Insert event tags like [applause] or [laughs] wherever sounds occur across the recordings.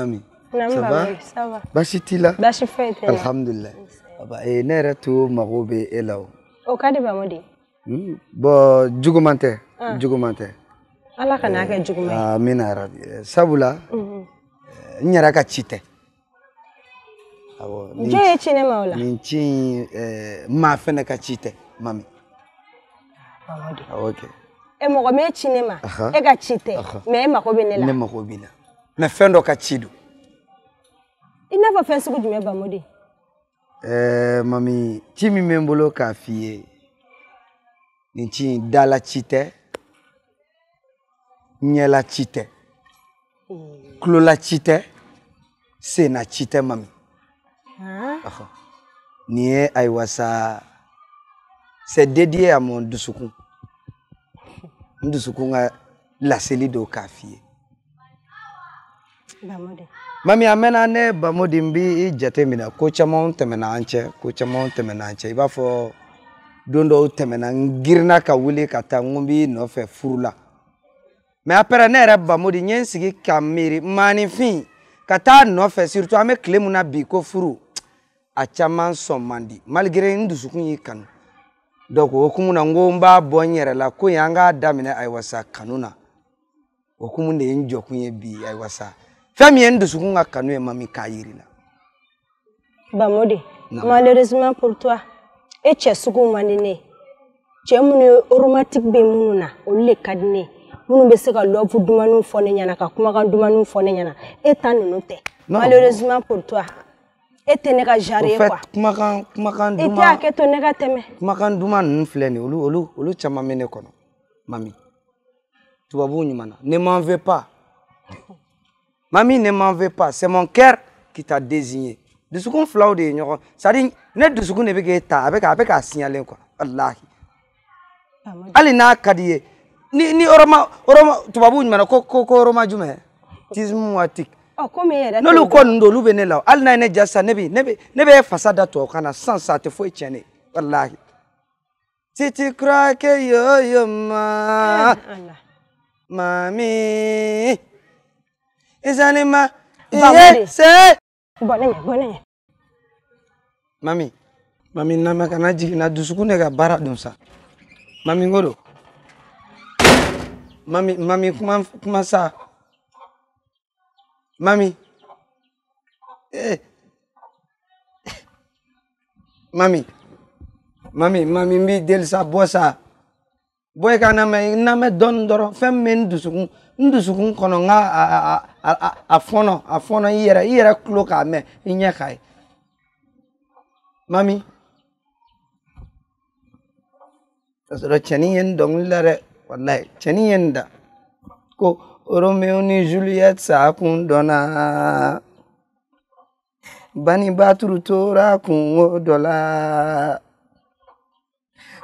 nami ça va bashi tila bashi fete alhamdulillah baba alihamudulilayi eh, nera tu magobe mago eh, o o ba di bamo hmm? de bɔn juguman tɛ ah. juguman tɛ ka eh, amina sabula n mhm. nyara ka ci ne ma o ka mami ah, e m'e ne ma e ka ci tɛ mɛ la ne mefendo kachido inava fensi kujumia bamodi eh mami chimi membolo kafie nchi dala chite nyela chite klola chite sena chite mami ah Aha. nie aiwasa c'est dédié à mon dusukun dusukun a laseli do kafie mami a ne bamoden bi i jate ko camanw tɛmɛna an cɛ ko camanw tɛmɛna an cɛ i b'a fɔ don dɔw tɛmɛna n girinna ka wuli ka taa n ko b'i nɔfɛ furu la mɛ apɛrɛ ne yɛrɛ bamodi n ye n sigi ka miiri maanifin ka taa nɔfɛ surtout an bɛ tile mun na bi ko furu a caman sɔn man di malgré n dusukun y'i kanu donc o hukumu na n ko n b'a bɔ n yɛrɛ la ko in an k'a daminɛ ayiwa sa kanu na o hukumu de ye n jɔkun ye bi ayiwa sa fɛn min ye n dusukun ka kanu ye mami k'a yiri la bamode malheureusement pour toi e cɛ sugu man di ne ye cɛ minnu ye aromatique bɛ minnu na olu le ka di ne ye minnu bɛ se ka lɔbu dumuni fɔ ne ɲɛna ka kumakan dumuni fɔ ne ɲɛna e ta ninnu tɛ malheureusement pour toi e tɛ ne ka jari ye quoi kumakan kumakan duman i tɛ hakɛ to ne ka tɛmɛ kumakan duman ninnu filɛ nin ye olu olu olu caman bɛ ne kɔnɔ mami tubabuw ɲuman na ne m'en veux pas [laughs] Mamie, ne m'en veux pas. C'est mon cœur qui t'a désigné. De Dusukun filaw de ye ça c'est ne de bɛ k'e ta a bɛ avec a bɛ signalé quoi walahi ah, hali n'a ka d'i ni ni oroma oroma tubabuw ɲuman na ko ko ko oroma jumɛn tismu watik oh, n'olu ko ninnu don olu bɛ ne la hali n'a ye ne ja sisan ne bɛ ne bɛ ne bɛ fasa da tubabukan na sisan sisan titi kura ke yoyo ma eh, mami ìsanima iye ṣe. bọ́lẹ̀ yẹn bọ́lẹ̀ yẹn. mami mami nama kana jigin na dusukun ne ka baara don sa mami n ko do mami mami kuma kuma sa mami eh mami mami mami n b'i deli sa bɔ sa. boy kana mɛ na mɛ dɔɔni dɔrɔn fɛn min bɛ n dusukun n dusukun kɔnɔ n ka a a a fɔnɔ a k'a mɛ i ɲɛ k'a ye mami ka sɔrɔ cɛnin ndọ n dɔnkili la dɛ walayi cɛnin ye n da ko romeo ni juliet sa kun dɔnna banibaturu tora kungo dɔ la.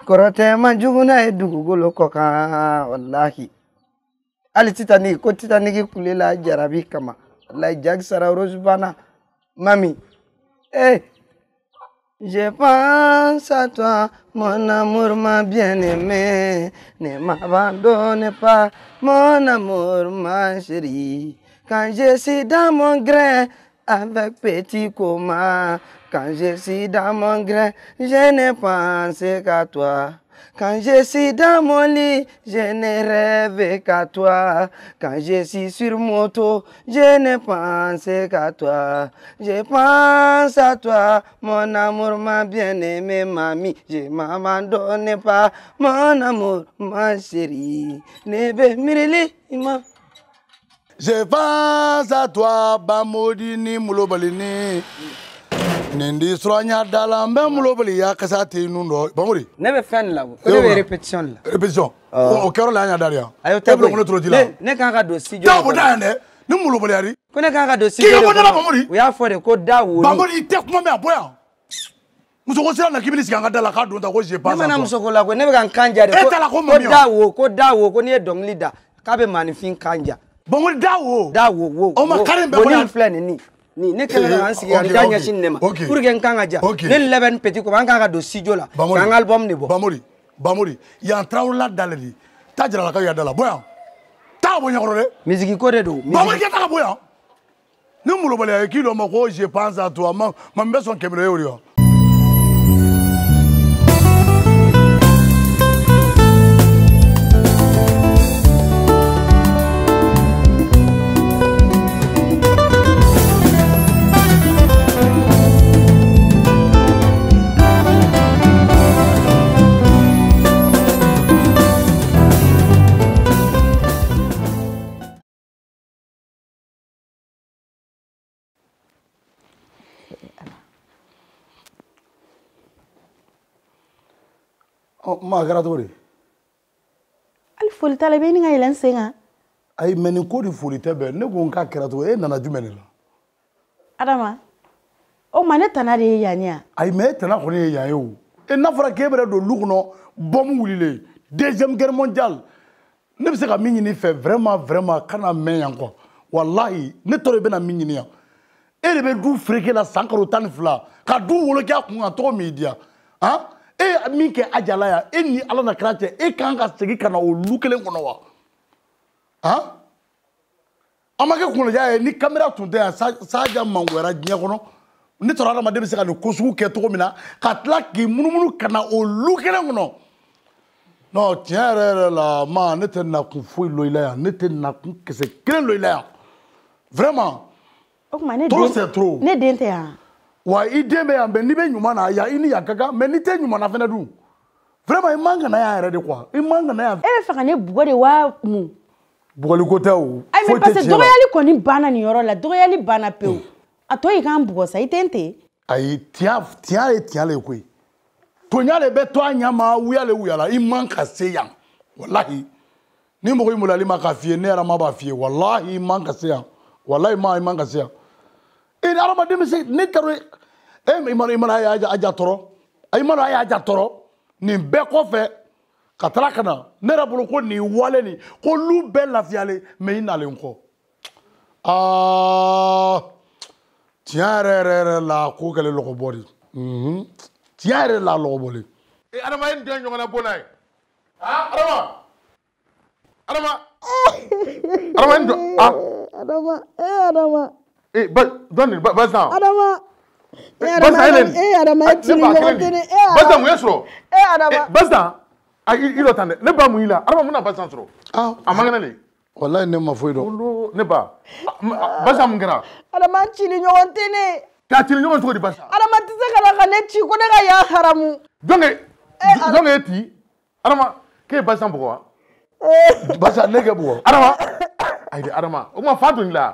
kọrọtẹ máa jùgún náà ẹ dùgúgbò ló kọkàn ọláhì alẹ títa ní kó títa ní kí kulẹ la jàrá bí kama la ìjà sara rosubana mami ẹ. Je pense à toi, mon amour, ma bien-aimée. Ne m'abandonne pas, mon amour, ma chérie. Quand je suis dans mon grain, avec petit coma. Quand je suis dans mon grain, je ne pense qu'à toi. Quand je suis dans mon lit, je ne rêve qu'à toi. Quand je suis sur moto, je ne pense qu'à toi. Je pense à toi, mon amour, ma bien-aimée mamie. Je m'abandonne pas, mon amour, ma chérie. m'a Je pense à toi, Bamodini Moulobalini. Nindi Sronya Dalam, Bamulobali, Yakasati Nuno. Bamori. Ne bɛ fɛn la ah. o répétition la. répétition o kɛra la an y'a dari yan. a y'o tɛ bɔ yen ne t'o di la. ne kan ka don studio. taa o da yan dɛ ni Moulobaly yari. ko ne kan ka don studio de kɔnɔ k'i ka bɔ ne la Bamori. na k'i bɛ sigi an ka da la k'a don ta ko je de. e la ko mami ko da wo ko da ko n'i ye dɔnkili da k'a bɛ maanifin bon da wo da wo wo o ma kare bɛ bɔra ni filɛ nin ni ni ne kɛlen ka n sigi ka da ɲɛsin ne ma pour que n kan ka ja ne ni petit ko an kan ka don studio la k'an ka album de bɔ bamori bamori yan tarawele dalen de ta jirala ka yada la bɔ yan taa bɔ ɲɛkɔrɔ dɛ misiki ko de don bamori kɛ ta ka bɔ yan ni molobaliya ye k'i dɔ ma ko je pense à toi ma ma n bɛ y'o ma a kɛra cogo di hali foli t'a la i bɛ ɲini ka yɛlɛ n sen kan ayi mɛ nin ko ni foli tɛ bɛn ne ko n k'a kɛra cogo e nana jumɛn de la adama o ma ne tana de ye yan ye a ayi mɛ e tana kɔni ye yan ye o e n'a fɔra k'e bɛrɛ don lu kɔnɔ bɔmu wulilen deuxième guerre mondiale ne bɛ se ka min ɲini i fɛ vraiment vraiment kana mɛn yan quoi walahi ne tɔɔrɔ i bɛna min ɲini yan e de bɛ du fereke la san kalo tan ni fila ka du wolokiya kun kan tɔgɔ min diya han e min kɛ a jala e ni ala na kira cɛ e kan ka segin ka na o lu kelen kɔnɔ wa an ma kɛ kunkoloja ye ni kamera tun tɛ yan saja mangoyara diɲɛ kɔnɔ ne tɔrɔ adamaden bɛ se ka nin ko sugu kɛ cogo min na ka tila k'i munumunu ka na o kelen kɔnɔ non tiɲɛ yɛrɛ yɛrɛ la ma ne tɛ nakun foyi lo i la yan ne tɛ nakun kisɛ kelen lo i la yan vraiment trop c'est trop ne den tɛ yan. wa ide me bɛ yan mɛ n'i bɛ ɲuman na yan i ni yan ka n'i tɛ ɲuman na fena du vraiment e manga na ya re de quoi e manga na ya e fa fɛ ka ne de wa mu mun. le kota o ai me passe do ya li koni bana ni yoro la do ya li bana pe o a tɔ y'i k'an bugɔ sa itente ai tia tia le tia le kwe to nya le bɛ to a ɲɛ ma wuya le wuya la i manga se ya wallahi ni mɔgɔ in bolila ale ma k'a fie ne ra ma b'a fie wallahi walahi i man se ya wallahi ma i man se ya ini adamaden bɛ se ne kanu e i mana i mana a y'a ja tɔrɔ i mana a y'a ja ni nin bɛɛ kɔfɛ ka taga ka ne yɛrɛ bolo ko nin wale ni, ko lu bɛɛ lafiyalen mɛ i nalen kɔ aa ah, tiɲɛ yɛrɛ yɛrɛ yɛrɛ la ko kɛlen lɔgɔbɔ de mhm. tiɲɛ yɛrɛ la lɔgɔbɔ de. ee eh, adama ye den ɲɔgɔnna n'a bonai, e? ha? adama adama adama ye nin jɔ ah adama ee adama. Eh, but don't but but now. Adama. Eh, Adama. Eh, eh, eh, eh, Adama. Eh, Adama. Basta mu Eh, Adama. Basta. Ai ilo tande. Ne Adama mu na basta Ah. Amangana le. Wallahi ne ma foyi dɔn. Olu ne ba. Basa mun kɛra. Adama n cili ɲɔgɔn tɛ ne. K'a cili ɲɔgɔn cogo di basa. Adama tɛ se ka na ka ne ci ko ne ka y'a haramu. Jɔnkɛ. Jɔnkɛ ti. Adama k'e basa bugɔ wa. Basa ne kɛ bugɔ. Adama ayi adama o ma fa doni la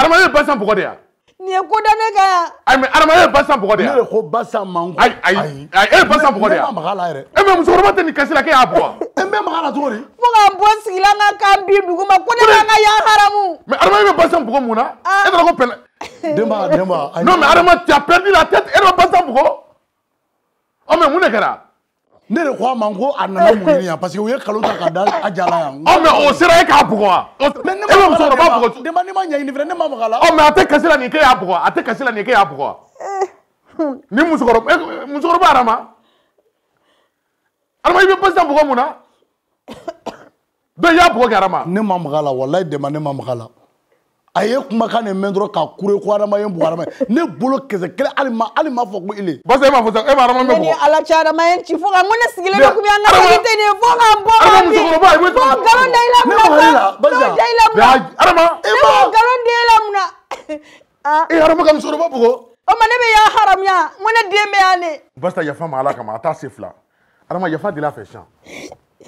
adama ye basan bɔgɔ de ya nin ye ko da ne ka yan ayi adama ye basan bɔgɔ de ya ne de ko basan man ko ayi ayi ayi e ye basan bɔgɔ de ya ne ma maga la yɛrɛ e mɛ musokɔrɔba tɛ nin kasi la k'e y'a bɔ wa [laughs] e mɛ maga la cogo di fo ka n bɔ n sigila n ka kan bin dugu ma ko ne ka n ka yan haramu mɛ adama e basan bɔgɔ mun na ah. e taara ko pɛlɛ [laughs] denba denba non mais adama tu as perdu la tête e de bɛ basan bɔgɔ ɔ mɛ mun de kɛra ne de ko a ma ko a nana mun ɲini yan parce que u ye kalo ta ka da a jala yan. ɔ mɛ o sera e k'a bugɔ wa. mɛ ne eh, ma oh, maga la denba denba ne ma ɲɛ ɲini fɛnɛ ne ma maga la. ɔ mɛ a tɛ kasi la nin k'e y'a bugɔ wa a tɛ kasi la nin k'e y'a bugɔ wa. ni musokɔrɔba e eh, musokɔrɔba arama. arama i bɛ pasi ta bugɔ mun na. dɔw y'a bugɔ kɛ arama. ne ma maga la walayi denba ne ma maga la. a ye kumakan ne mɛn dɔrɔn k'a kure ko adama ye bɔ adama ye ne bolo kisɛ kelen hali ma hali ma fɔ ko ile. bɔsɛ e b'a e fɔ sisan e b'a adama bɛ bɔ. ne ni ala cɛ adama ye n ci fo ka n ko ne sigilen bɛ kubi an ka sigi ten de fo ka n bɔ ka bin. E fo nkalon da i la mun na sa n'o da i la mun na. adama e ma. ne ma nkalon da e la mun na. e adama ka musokɔrɔba bugɔ. o ma ne bɛ y'a haramuya n ko ne den bɛ yan de. basa yafa ma ala kama a t'a se fila adama yafa deli a fɛ sisan.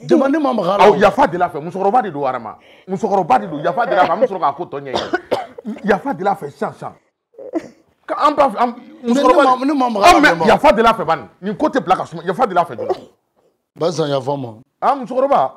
jamana ma maga la o yafa del'a fɛ musokɔrɔba de don arama musokɔrɔba de don yafa del'a fɛ an bɛ sɔrɔ k'a ko tɔ ɲɛɲini yafa del'a fɛ sisan sisan an b'a fɛ an musokɔrɔba ne ma ah, maga la mɛ yafa del'a fɛ bani nin ko tɛ bila ka suma yafa del'a fɛ joona. basa yafa n ma. aa musokɔrɔba.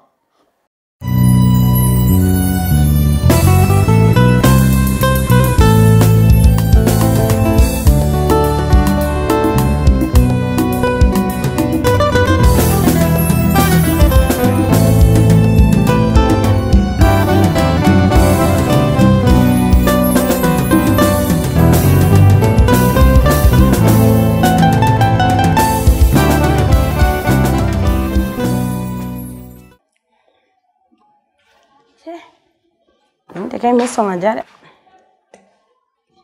Perché hai messo a mangiare?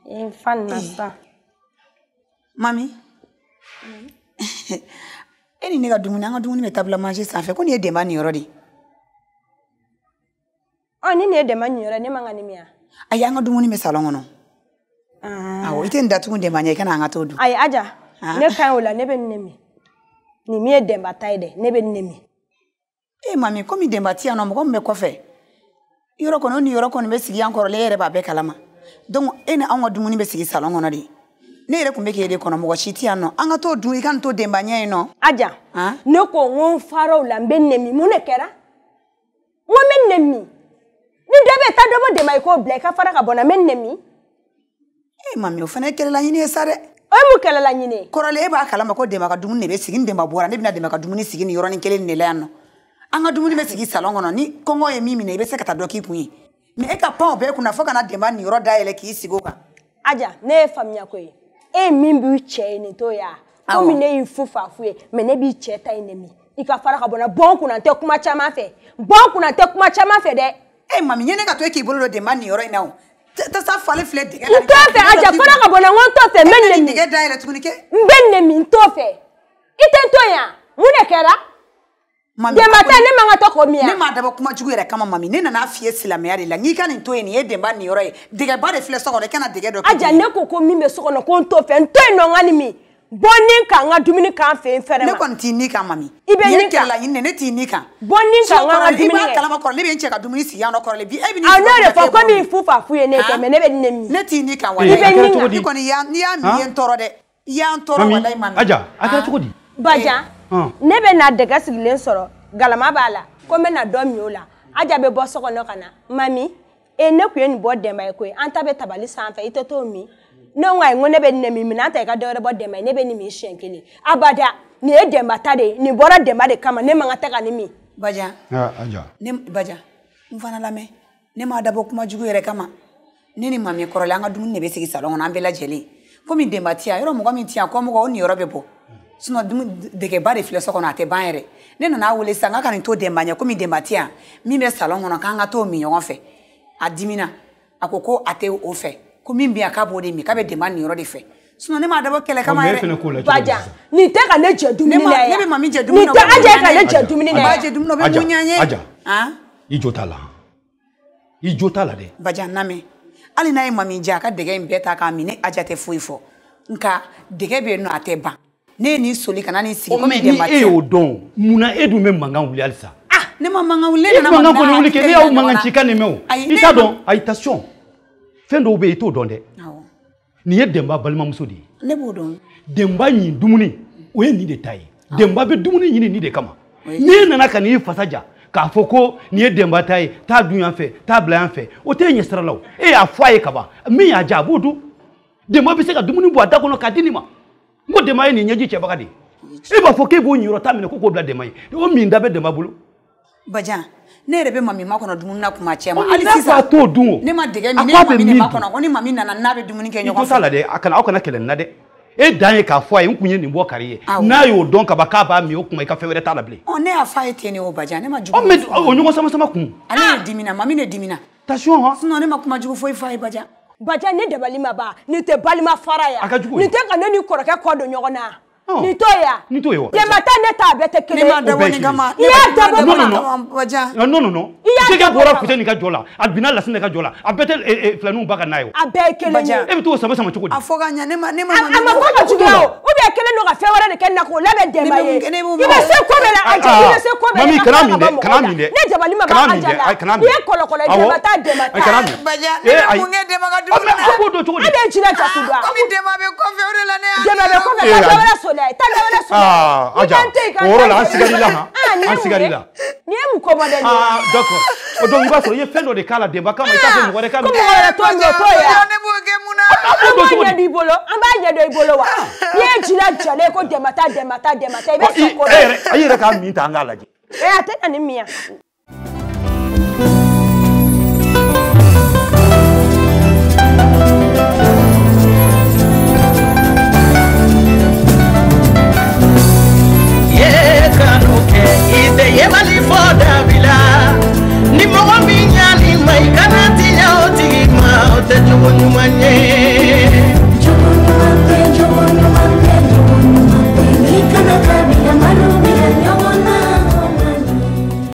fan fanno sta. Mami? E ni ne ka dumuni an ka dumuni bɛ tabula mansi sanfɛ ko nin ye denba nin yɔrɔ de ye. Ɔ ni nin ye denba nin yɔrɔ ne man ka nin min wa? Ayi an dumuni bɛ salon kɔnɔ. Awɔ i tɛ nin datugu denba ɲɛ i kana an ka t'o dun. Ayi Aja ne ka ɲi o la nemi. bɛ nin de min. Nin min ye ne bɛ nin de mami komi denba ti yan nɔ mɔgɔ min yɔrɔ kɔni o ni yɔrɔ kɔni bɛ sigi an kɔrɔlen e yɛrɛ b'a bɛɛ kalama donc e ni anw ka dumuni bɛ sigi salon kɔnɔ de ne yɛrɛ tun bɛ k'e de kɔnɔ mɔgɔ si tɛ yan nɔ an ka t'o dun i ka nin to denba ɲɛ yen nɔ. aja ne ko n ko n fara o la n bɛ nɛmi mun de kɛra n ko n bɛ nɛmi ni dɔ bɛ taa dɔ bɔ denba ye k'o bila i ka fara ka bɔ n na n bɛ nɛmi. ee mami o fana ye kɛlɛlaɲini ye sa dɛ. o ye mun kɛlɛlaɲini ye. kɔrɔlen e b'a kalama ko denba ka dumuni de bɛ sigi ni denba bɔra ne bɛna denba ka dumuni sigi nin yɔrɔnin kelen in de la yan nɔ. an ka dumuni bɛ sigi salon kɔnɔ ni kɔngɔ ye min minɛ i bɛ se ka taa dɔ k'i kun ye mɛ e ka pan o bɛɛ kunna fɔ kana denba nin dayɛlɛ k'i sigi o kan aja ne ye faamuya ko ye e ye min b'i cɛ ye nin to ya komi ne y'i fu fa fu ye mɛ ne b'i cɛ ta ye ne min i ka fara ka bɔna bɔn kunna tɛ kuma caman fɛ bɔn kunna tɛ kuma caman fɛ dɛ e mami ye ne ka to e k'i bolo don denba nin in na o tasa falen filɛ dɛgɛ la n t'o fɛ aja fara ka bɔna n ko n t'o fɛ n bɛ e nin n bɛ nin n t'o fɛ i tɛ n to yan mun de kɛra denba tɛ ne man ka to k'o min yan. ne m'a dabɔ kuma jugu yɛrɛ kama mami ne nana fiyɛ silamɛya de la n'i ka nin to yen nin ye denba nin yɔrɔ ye dɛgɛba de filɛ so kɔnɔ i kana dɛgɛ dɔ. aja ne ko ko min bɛ so kɔnɔ ko n t'o fɛ n to yen nɔ n ka nin min bɔ ni kan n ka dumuni k'an ne kɔni t'i ni kan mami. i bɛ ni kan nin ye kɛlɛla ɲini ne t'i ni kan. bɔ ni kan n ka n ka dumuni kɛ. i b'a kalama kɔrɔ ne bɛ n cɛ ka dumuni sigi yan nɔ kɔrɔlen bi e bɛ ni a n'o de fɔ e komi fu fa fu ye ne kɛ mɛ ne bɛ ni ne min. ne t'i ni kan wala. i bɛ ni kan. i kɔni y'a n'i y'a min ye n tɔɔrɔ dɛ. i y'an tɔɔrɔ wala i ma aja a kɛra cogo ne bɛ na dɛgɛ sigilen sɔrɔ galama b'a la ko n bɛ na dɔ min o la aja bɛ bɔ so kɔnɔ ka na mami e ne kun ye nin bɔ dɛmɛ ye koyi an ta bɛ tabali sanfɛ i tɛ t'o min ne ko ayi n ko ne bɛ nin min minɛn ta i ka dɔwɛrɛ bɔ dɛmɛ ye ne bɛ nin min siɲɛ kelen abada nin ye dɛmɛ ta de ye nin bɔra dɛmɛ de kama ne man ka taga nin min. baja ne baja n fana lamɛn ne m'a dabɔ kuma jugu yɛrɛ kama ne ni mami kɔrɔlen an ka dumuni de bɛ sigi salon kɔnɔ an bɛɛ lajɛlen komi dɛmɛ ti yan yɔrɔ mɔgɔ min ti yan kɔmɔgɔ o niyɔrɔ bɛ bɔ sinɔ dumu degeba de filɛ so kɔnɔ a tɛ ban yɛrɛ ne nana wele sisan k'a ka nin to denba ɲɛ komi denba tɛ yan min bɛ salɔn kɔnɔ k'an ka t'o min ɲɔgɔn fɛ a dimina a ko ko a tɛ o fɛ ko min bɛ yan k'a b'o de min k'a bɛ denba nin yɔrɔ de fɛ sinɔ ne m'a dabɔ kɛlɛ kama yɛrɛ baja nin tɛ ka ne jɛ dumuni la yan ne bɛ mami jɛ dumuni na nin tɛ aja ka ne jɛ dumuni na yan aja dumuni na o bɛ mun ɲɛ aja i jo t'a la i jo t'a la dɛ baja namɛ hali n'a ye mami jɛ a ka dɛgɛ in bɛɛ ta k'a min ne aja tɛ foyi fɔ nka dɛgɛ bɛ yen nɔ a tɛ ban ne ye nin soli kana nin komi jɛnbatiya ni e y'o dɔn munna e dun bɛ mankan wuli ah ne ma mankan wuli ne e nana mankan kɔni wuli ne y'aw mankan ci i ka nin mɛn o i t'a dɔn ayi tasɔn fɛn dɔw bɛ donde i t'o dɔn dɛ nin ne b'o dɔn dɛnba nin dumuni o ye nin de ta ye dɛnba dumuni ɲini nin de kama n'e nana ka n'i fasa ja k'a fɔ ko nin ye dɛnba ta ye taa dun yan fɛ taa bila yan fɛ o t'e ɲɛsira la e y'a fɔ a ye kaban min y'a ja a b'o dun dɛnba se ka dumuni bɔ da kɔnɔ k'a ma n ko dɛmɛ ye nin ɲɛji cɛbaga de ye e b'a fɔ k'e b'o ɲiyɔrɔ ta minɛ ko k'o bila dɛmɛ ye o min da bɛ dɛmɛ bolo. bajan ne yɛrɛ bɛ mami ma kɔnɔ dumuni na kuma cɛ ma hali sisan n'a t'o dun o ne ma dege min ne mami ne ma ko ni mami nana n'a bɛ dumuni kɛ ɲɔgɔn fɛ i t'a la dɛ a kana aw kana kɛlɛ nin na dɛ e dan ye k'a fɔ a ye n kun ye nin bɔ kari ye n'a y'o dɔn kaba k'a b'a min o kuma i ka fɛn wɛrɛ t'a la bilen. ne y'a fɔ a ye ten de o bajan ne ma jugu. o ɲɔgɔn sama sama kun. ale ye dimina mami ne dimina. tasiyɔn hɔn. sinɔn ne ma kuma jugu foyi f'a ye bajan. bajan ne dabali ma ban nin tɛ balima fara yan nin tɛ ka ne ni kɔrɔkɛ kɔ don ɲɔgɔn na Oh. nitoya nitoya yematane tabe tekele ni madawo ni gama ni madawo no no waja no no no se ka bora kusa ni ka jola albina la sine ka jola a e, e, flanu ba nayo a be kele ni e bitu sama sama chukudi a foga nya ne ma ne ma a ko ka chukudo o be kele no ka fe wara ne kenna ko lebe de ma ye i be se ko be la a je se ko be mami kana mi de kana mi de ne jabali ma ba a jala ni e kolo kolo de ma de ma ta baja eh, ah, ne mo nge de ma ka du na a be jina chakudo a mi de ma be ko fe eh, ore ne de ma be ko fe ka wara so la ye tali wɛrɛ sɔrɔ i ka n to yen ka n ta ye o yɔrɔ la an sigar'i la han an sigar'i la nin ye mun kɔmɔ dɛ nin ye aa d'accord o donc i b'a sɔrɔ i ye fɛn dɔ de k'a la denba kama i t'a fɛ mɔgɔ wɛrɛ ka min ko mɔgɔ wɛrɛ t'o ɲɛ t'o ye ne b'o kɛ mun na an b'a ɲɛ don i bolo an b'a ɲɛ don i bolo wa n'i ye jila jalen ko dɛmɛ ta dɛmɛ ta dɛmɛ ta i bɛ sɔn ko dɔ e yɛrɛ k'a min ta an k'a lajɛ ɛ a tɛ na ni min ye wani wani